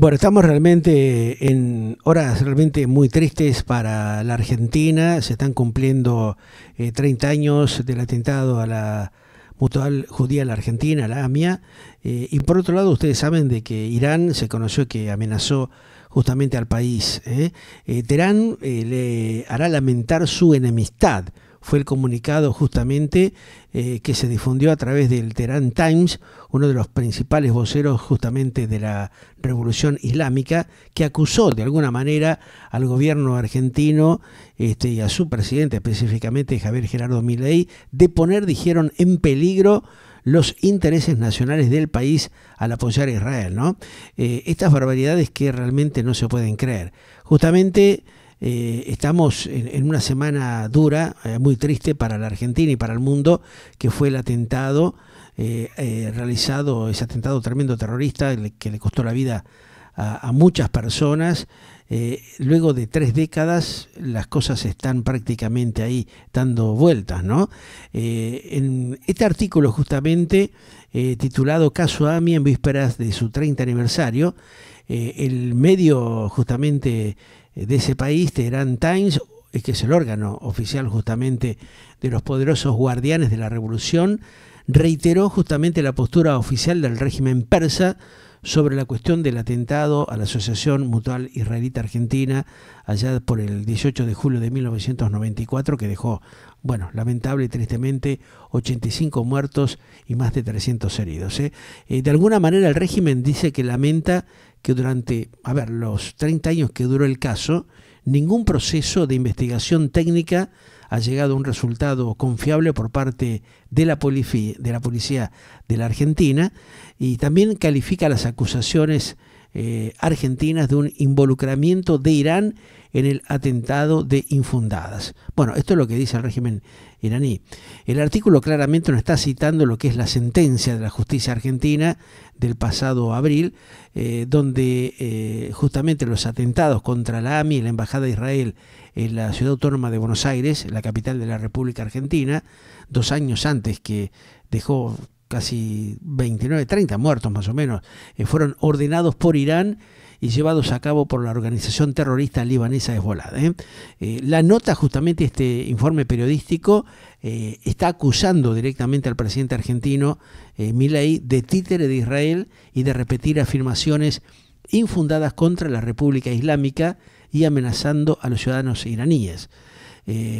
Bueno, estamos realmente en horas realmente muy tristes para la Argentina. Se están cumpliendo 30 eh, años del atentado a la mutual judía la Argentina, la AMIA. Eh, y por otro lado, ustedes saben de que Irán se conoció que amenazó justamente al país. ¿eh? Teherán le hará lamentar su enemistad fue el comunicado justamente eh, que se difundió a través del Tehran Times, uno de los principales voceros justamente de la revolución islámica, que acusó de alguna manera al gobierno argentino este, y a su presidente específicamente, Javier Gerardo Milei, de poner, dijeron, en peligro los intereses nacionales del país al apoyar a Israel. ¿no? Eh, estas barbaridades que realmente no se pueden creer. Justamente eh, estamos en, una semana dura, eh, muy triste para la Argentina y para el mundo, que fue el atentado eh, realizado, ese atentado tremendo terrorista que le costó la vida a, muchas personas. luego de tres décadas las cosas están prácticamente ahí dando vueltas, ¿no? en este artículo justamente titulado Caso AMI en vísperas de su 30 aniversario, el medio justamente de ese país, Teherán Times, que es el órgano oficial justamente de los poderosos guardianes de la revolución, reiteró justamente la postura oficial del régimen persa sobre la cuestión del atentado a la Asociación Mutual Israelita Argentina allá por el 18 de julio de 1994 que dejó, bueno, lamentable y tristemente 85 muertos y más de 300 heridos. ¿eh? Eh, de alguna manera el régimen dice que lamenta que durante, a ver, los 30 años que duró el caso, ningún proceso de investigación técnica ha llegado a un resultado confiable por parte de la, de la policía de la Argentina y también califica las acusaciones eh, argentinas de un involucramiento de Irán en el atentado de Infundadas. Bueno, esto es lo que dice el régimen iraní. El artículo claramente no está citando lo que es la sentencia de la justicia argentina del pasado abril, eh, donde eh, justamente los atentados contra la AMI y la Embajada de Israel en la ciudad autónoma de Buenos Aires, la capital de la República Argentina, dos años antes que dejó casi 29, 30 muertos más o menos, eh, fueron ordenados por Irán y llevados a cabo por la organización terrorista libanesa Hezbollah. ¿eh? Eh, la nota, justamente este informe periodístico, está acusando directamente al presidente argentino Milei de títere de Israel y de repetir afirmaciones infundadas contra la República Islámica y amenazando a los ciudadanos iraníes.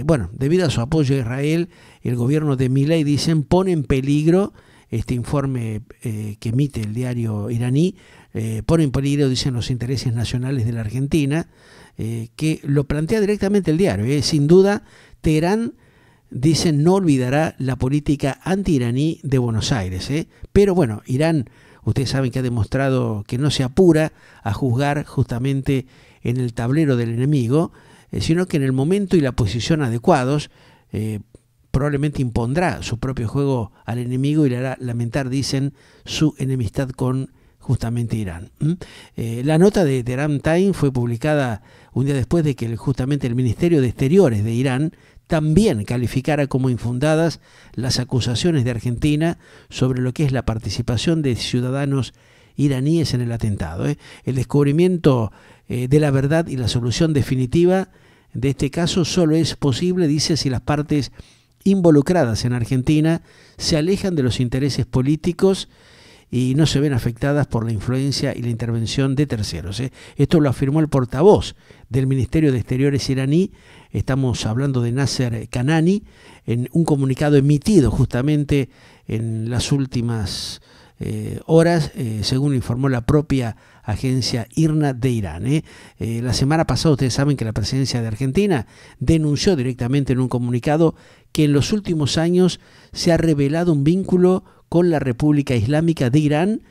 bueno, debido a su apoyo a Israel, el gobierno de Milei, dicen, pone en peligro este informe eh, que emite el diario iraní eh, pone en peligro, dicen, los intereses nacionales de la Argentina, eh, que lo plantea directamente el diario. Sin duda, Teherán, dicen, no olvidará la política anti-iraní de Buenos Aires. Pero bueno, Irán, ustedes saben que ha demostrado que no se apura a juzgar justamente en el tablero del enemigo, sino que en el momento y la posición adecuados, probablemente impondrá su propio juego al enemigo y le hará lamentar, dicen, su enemistad con justamente Irán. ¿Mm? Eh, la nota de Teram Time fue publicada un día después de que justamente el Ministerio de Exteriores de Irán también calificara como infundadas las acusaciones de Argentina sobre lo que es la participación de ciudadanos iraníes en el atentado. ¿eh? El descubrimiento eh, de la verdad y la solución definitiva de este caso solo es posible, dice, si las partes involucradas en Argentina se alejan de los intereses políticos y no se ven afectadas por la influencia y la intervención de terceros. ¿eh? Esto lo afirmó el portavoz del Ministerio de Exteriores iraní, estamos hablando de Nasser Kanani, en un comunicado emitido justamente en las últimas eh, horas, eh, según informó la propia agencia IRNA de Irán. ¿eh? la semana pasada ustedes saben que la presidencia de Argentina denunció directamente en un comunicado que en los últimos años se ha revelado un vínculo con la República Islámica de Irán,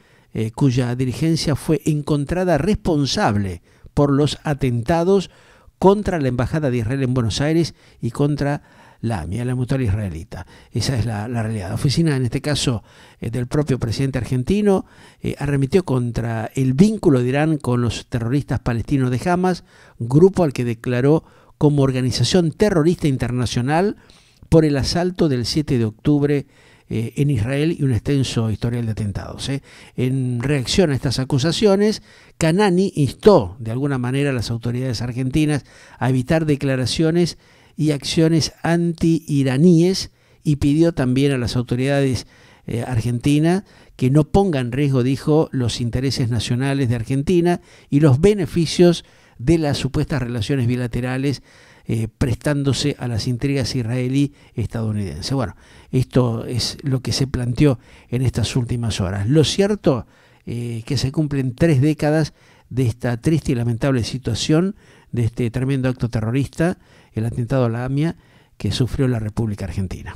cuya dirigencia fue encontrada responsable por los atentados contra la Embajada de Israel en Buenos Aires y contra la mía la mutual israelita. Esa es la, realidad. La oficina, en este caso, eh, del propio presidente argentino, arremitió eh, arremetió contra el vínculo de Irán con los terroristas palestinos de Hamas, grupo al que declaró como organización terrorista internacional por el asalto del 7 de octubre eh, en Israel y un extenso historial de atentados. En reacción a estas acusaciones, Canani instó de alguna manera a las autoridades argentinas a evitar declaraciones y acciones anti-iraníes y pidió también a las autoridades eh, argentinas que no pongan en riesgo, dijo, los intereses nacionales de Argentina y los beneficios de las supuestas relaciones bilaterales eh, prestándose a las intrigas israelí-estadounidenses. Bueno, esto es lo que se planteó en estas últimas horas. Lo cierto es eh, que se cumplen tres décadas de esta triste y lamentable situación, de este tremendo acto terrorista, el atentado a la AMIA que sufrió la República Argentina.